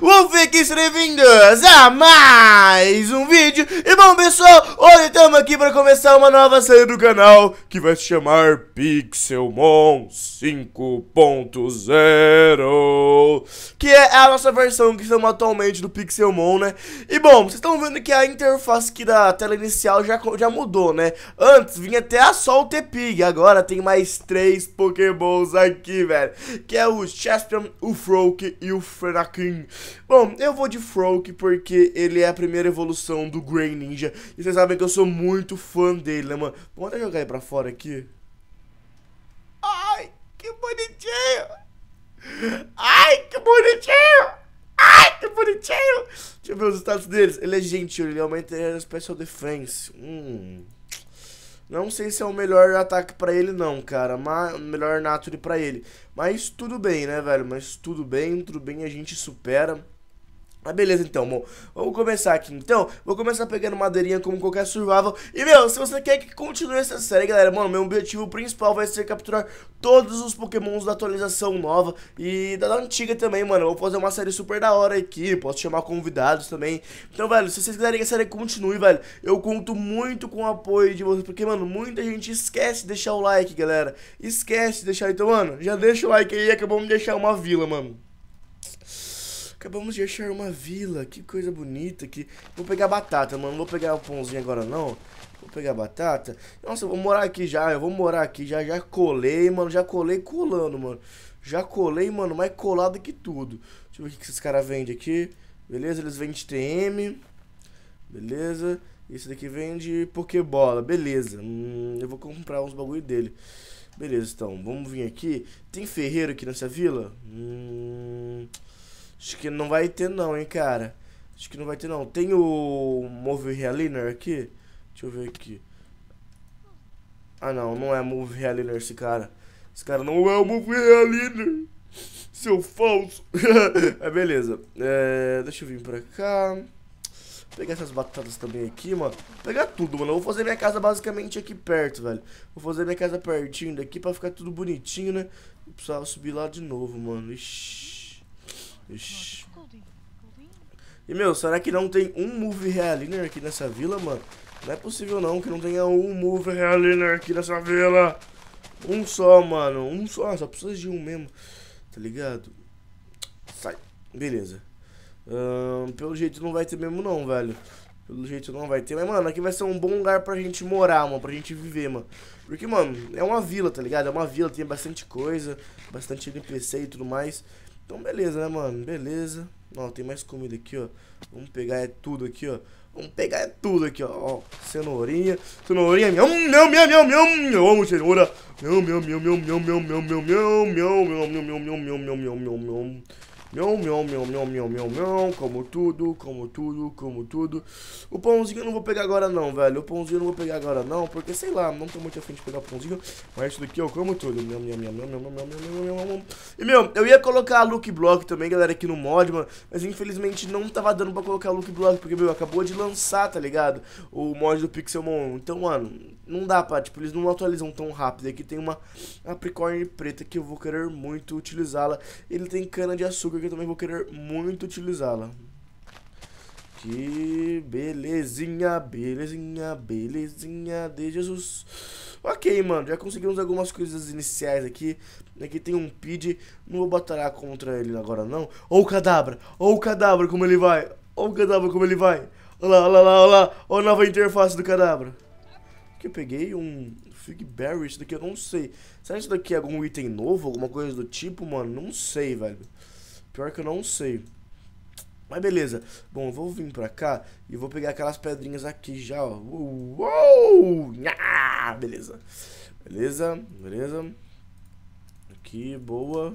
Wolfie Kiss Reving 2 Zaman vídeo. E bom, pessoal, hoje estamos aqui para começar uma nova série do canal que vai se chamar Pixelmon 5.0, que é a nossa versão que estamos atualmente do Pixelmon, né? E bom, vocês estão vendo que a interface aqui da tela inicial já, já mudou, né? Antes vinha até a só o T-Pig, agora tem mais três Pokémons aqui, velho, que é o Chespion, o Froak e o Frenakin. Bom, eu vou de Froak porque ele é a primeira evolução do Grey Ninja. E vocês sabem que eu sou muito fã dele, né, mano? Vamos até jogar ele pra fora aqui. Ai, que bonitinho! Ai, que bonitinho! Ai, que bonitinho! Deixa eu ver os status deles. Ele é gentil, ele aumenta a Special Defense. Hum. Não sei se é o melhor ataque pra ele não, cara. Mas, melhor Nature pra ele. Mas tudo bem, né, velho? Mas tudo bem, tudo bem, a gente supera. Mas beleza então, amor. Vamos começar aqui. Então, vou começar pegando madeirinha como qualquer survival. E, meu, se você quer que continue essa série, galera, mano, meu objetivo principal vai ser capturar todos os pokémons da atualização nova e da, antiga também, mano. Eu vou fazer uma série super da hora aqui, posso chamar convidados também. Então, velho, se vocês quiserem que a série continue, velho, eu conto muito com o apoio de vocês, porque, mano, muita gente esquece de deixar o like, galera. Esquece de deixar. Então, mano, já deixa o like aí, acabamos é de deixar uma vila, mano. Acabamos de achar uma vila, que coisa bonita aqui. Vou pegar batata, mano, vou pegar o pãozinho agora não. Vou pegar batata. Nossa, eu vou morar aqui já, eu vou morar aqui já. Já colei, mano, já colei colando, mano. Já colei, mano, mais colado que tudo. Deixa eu ver o que esses caras vendem aqui. Beleza, eles vendem TM. Beleza. Esse daqui vende Pokébola, beleza. Hum, eu vou comprar uns bagulho dele. Beleza, então, vamos vir aqui. Tem ferreiro aqui nessa vila? Hum... Acho que não vai ter não, hein, cara. Acho que não vai ter não. Tem o Move Realiner aqui? Deixa eu ver aqui. Ah, não. Não é Move Realiner esse cara. Esse cara não é o Move Realiner. Seu falso. é, beleza. É, deixa eu vir pra cá. Pegar essas batatas também aqui, mano. Pegar tudo, mano. Eu vou fazer minha casa basicamente aqui perto, velho. Vou fazer minha casa pertinho daqui pra ficar tudo bonitinho, né? Vou precisar subir lá de novo, mano. Ixi. E, meu, será que não tem um Move Realiner aqui nessa vila, mano? Não é possível, não, que não tenha um Move Realiner aqui nessa vila. Um só, mano. Um só. Ah, só precisa de um mesmo. Tá ligado? Sai. Beleza. Hum, pelo jeito não vai ter mesmo, não, velho. Pelo jeito não vai ter. Mas, mano, aqui vai ser um bom lugar pra gente morar, mano. Pra gente viver, mano. Porque, mano, é uma vila, tá ligado? É uma vila, tem bastante coisa. Bastante NPC e tudo mais. Então beleza, né, mano? Beleza. Ó, tem mais comida aqui, ó. Vamos pegar é tudo aqui, ó. Vamos pegar é tudo aqui, ó. ó cenourinha. Cenourinha. Miau, miau, miau, miau, miau. Eu amo cenoura. Miau, miau, miau, miau, miau, miau, miau, miau, miau, miau, miau, miau, miau, miau, miau, miau, miau, miau, miau meu meu meu meu meu meu meu como tudo, como tudo, como tudo. O pãozinho eu não vou pegar agora não, velho. O pãozinho eu não vou pegar agora não, porque sei lá, não tô muito afim de pegar o pãozinho. Mas isso daqui eu como tudo. meu meu meu meu meu meu meu meu meu E, meu, eu ia colocar a look block também, galera, aqui no mod, mano. Mas infelizmente não tava dando pra colocar a look block, porque, meu, acabou de lançar, tá ligado? O mod do Pixelmon. Então, mano, não dá pra, tipo, eles não atualizam tão rápido. Aqui tem uma Capricorn preta que eu vou querer muito utilizá-la. Ele tem cana de açúcar porque eu também vou querer muito utilizá-la. Que belezinha, belezinha, belezinha de Jesus. Ok, mano, já conseguimos algumas coisas iniciais aqui. Aqui tem um PID, não vou batalhar contra ele agora não. Ou oh, o cadabra, ou oh, o cadabra como ele vai. Ou oh, o cadabra como ele vai. Olha lá, olha lá, olha lá. Olha a nova interface do cadabra. Que eu peguei um Fig Berry, isso daqui eu não sei. Será que isso daqui é algum item novo, alguma coisa do tipo, mano? Não sei, velho. Pior que eu não sei. Mas beleza. Bom, eu vou vir pra cá e vou pegar aquelas pedrinhas aqui já, ó. Uh, uou! Ah, beleza. Beleza, beleza. Aqui, boa.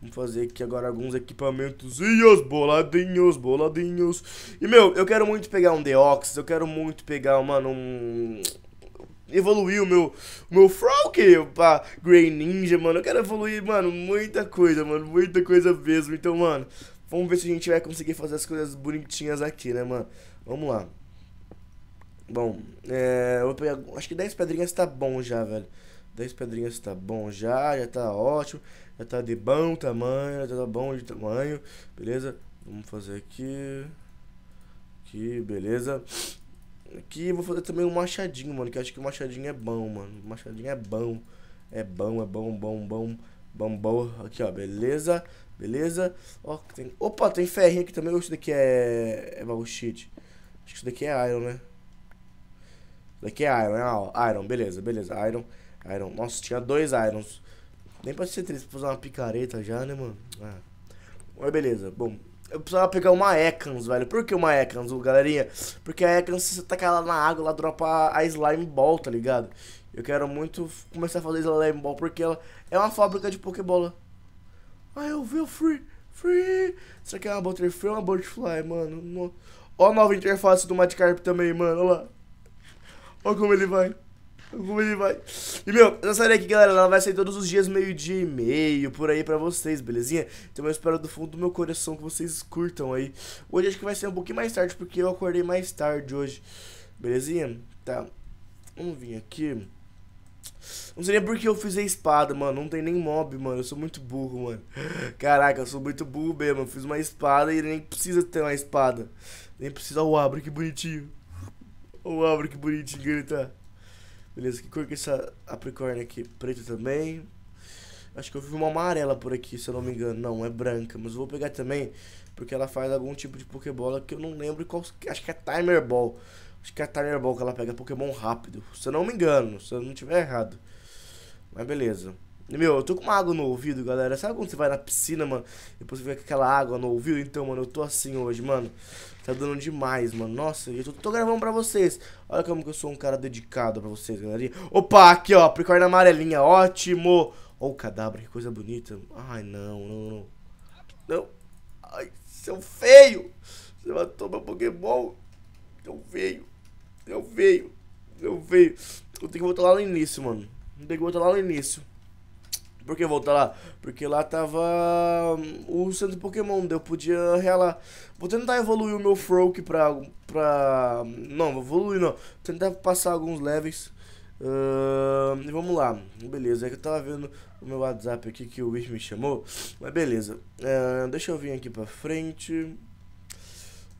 Vamos fazer aqui agora alguns equipamentos boladinhos, boladinhos. E, meu, eu quero muito pegar um Deoxys, eu quero muito pegar, mano, um evoluir o meu, o meu Frog pra Grey Ninja, mano. Eu quero evoluir, mano, muita coisa, mano. Muita coisa mesmo. Então, mano, vamos ver se a gente vai conseguir fazer as coisas bonitinhas aqui, né, mano? Vamos lá. Bom, é, eu vou pegar, acho que 10 pedrinhas tá bom já, velho. 10 pedrinhas tá bom já, já tá ótimo. Já tá de bom tamanho, já tá bom de tamanho. Beleza? Vamos fazer aqui. Aqui, beleza. Que eu vou fazer também o um Machadinho, mano. Que eu acho que o Machadinho é bom, mano. O Machadinho é bom. É bom, é bom, bom, bom. Bom, bom. Aqui, ó. Beleza. Beleza. Ó, tem... Opa, tem ferrinho aqui também. Ou isso daqui é... É bullshit. Acho que isso daqui é Iron, né? Isso daqui é Iron, é Iron, beleza, beleza. Iron, Iron. Nossa, tinha dois Irons. Nem pode ser triste, pra usar uma picareta já, né, mano? Ah. Mas beleza. Bom, eu precisava pegar uma Ekans, velho. Por que uma Ekans, galerinha? Porque a Ekans, se você tacar ela na água, ela dropa a Slime Ball, tá ligado? Eu quero muito começar a fazer Slime Ball, porque ela é uma fábrica de Pokébola. ai ah, eu vi o Free, Free. Será que é uma Butterfree ou uma Butterfly, mano? Ó a nova interface do carp também, mano, olha lá. Olha como ele vai. Bom vai E, meu, essa série aqui, galera, ela vai sair todos os dias, meio-dia e meio, por aí pra vocês, belezinha? Então eu espero do fundo do meu coração que vocês curtam aí. Hoje acho que vai ser um pouquinho mais tarde, porque eu acordei mais tarde hoje, belezinha? Tá, vamos vir aqui. Não sei nem porque eu fiz a espada, mano. Não tem nem mob, mano. Eu sou muito burro, mano. Caraca, eu sou muito burro mesmo. Eu fiz uma espada e nem precisa ter uma espada. Nem precisa. o oh, abre que bonitinho. o oh, abre que bonitinho que ele tá. Beleza, que cor que é essa apricorn aqui? Preta também. Acho que eu vi uma amarela por aqui, se eu não me engano. Não, é branca. Mas eu vou pegar também, porque ela faz algum tipo de Pokébola que eu não lembro qual. Acho que é Timer Ball. Acho que é Timer Ball que ela pega Pokémon rápido. Se eu não me engano, se eu não tiver errado. Mas beleza. Meu, eu tô com uma água no ouvido, galera. Sabe quando você vai na piscina, mano? Depois você fica com aquela água no ouvido? Então, mano, eu tô assim hoje, mano. Tá dando demais, mano. Nossa, eu tô, tô gravando pra vocês. Olha como que eu sou um cara dedicado pra vocês, galerinha. Opa, aqui, ó. Pricorna amarelinha. Ótimo. Ó oh, o cadabra, que coisa bonita. Ai, não, não, não. Não. Ai, seu feio. Você matou meu Pokémon. Eu veio. Eu veio. Eu veio. Eu tenho que voltar lá no início, mano. Eu tenho que voltar lá no início. Por que voltar lá? Porque lá tava hum, o centro Pokémon, eu podia realar. Vou tentar evoluir o meu Froak pra, pra... Hum, não, vou evoluir não. Vou tentar passar alguns levels. Uh, e vamos lá, beleza. É que eu tava vendo o meu WhatsApp aqui que o Wish me chamou. Mas beleza, uh, deixa eu vir aqui pra frente.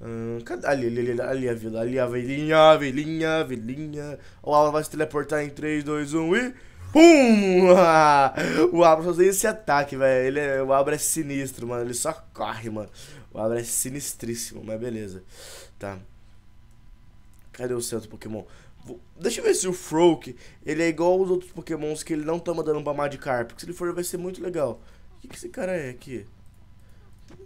Uh, cadê? Ali, ali, ali, ali a vila, ali a velhinha, a velhinha, a velhinha. O Alan vai se teleportar em 3, 2, 1 e. Pum! O Abra só tem esse ataque, velho. Ele é, o Abra é sinistro, mano. Ele só corre, mano. O Abra é sinistríssimo, mas beleza. Tá. Cadê o seu outro Pokémon? Deixa eu ver se o Froak, ele é igual aos outros pokémons que ele não toma dano pra Magikarp. Porque se ele for, vai ser muito legal. O que, que esse cara é aqui?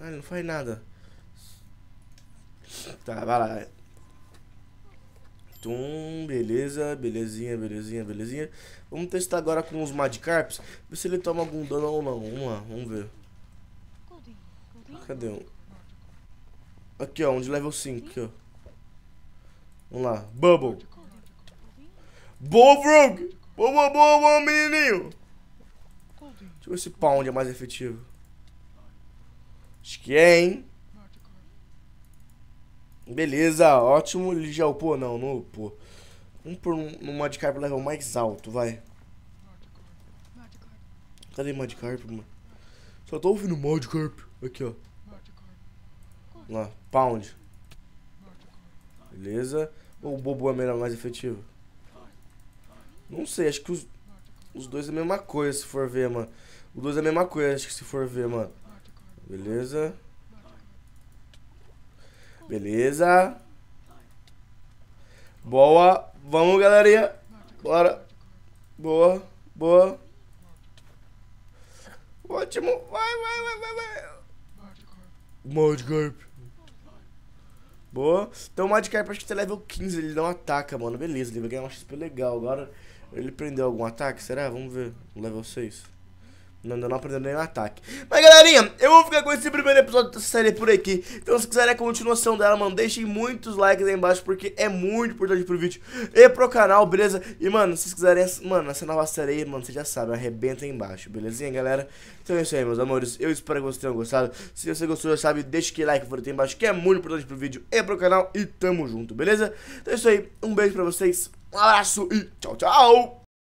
Ah, ele não faz nada. Tá, vai lá. Tum, beleza, belezinha, belezinha, belezinha. Vamos testar agora com os Madcarps, ver se ele toma algum dano ou não. Vamos lá, vamos ver. Cadê um? Aqui, ó, um de level 5, aqui, ó. Vamos lá, Bubble. Boa, boa, boa, boa, menininho! Deixa eu ver se Pound é mais efetivo. Acho que é, hein? Beleza, ótimo. Já upou? Não, não upou. Vamos por um, um Madcarp level mais alto, vai. Cadê Madcarp, mano? Só tô ouvindo Madcarp. Aqui, ó. Lá, Pound. Beleza. Ou o Bobo é melhor, mais efetivo? Não sei, acho que os, os dois é a mesma coisa, se for ver, mano. Os dois é a mesma coisa, acho que se for ver, mano. Beleza. Beleza. Boa. Vamos, galerinha. Bora. Boa. Boa. Ótimo. Vai, vai, vai, vai, vai. Mudgarp. Boa. Então o Madcap acho que tá level 15, ele não ataca, mano. Beleza, ele vai ganhar uma XP legal. Agora ele prendeu algum ataque, será? Vamos ver. Level 6. Não, não aprendeu nenhum ataque. Mas galerinha, eu vou ficar com esse primeiro episódio dessa série por aqui. Então se quiserem a continuação dela, mano, deixem muitos likes aí embaixo, porque é muito importante pro vídeo e pro canal, beleza? E, mano, se quiserem, mano, essa nova série aí, mano, você já sabe, arrebenta aí embaixo, belezinha, galera? Então é isso aí, meus amores. Eu espero que vocês tenham gostado. Se você gostou, já sabe, deixa aquele like por aí embaixo, que é muito importante pro vídeo e pro canal. E tamo junto, beleza? Então é isso aí, um beijo pra vocês, um abraço e tchau, tchau!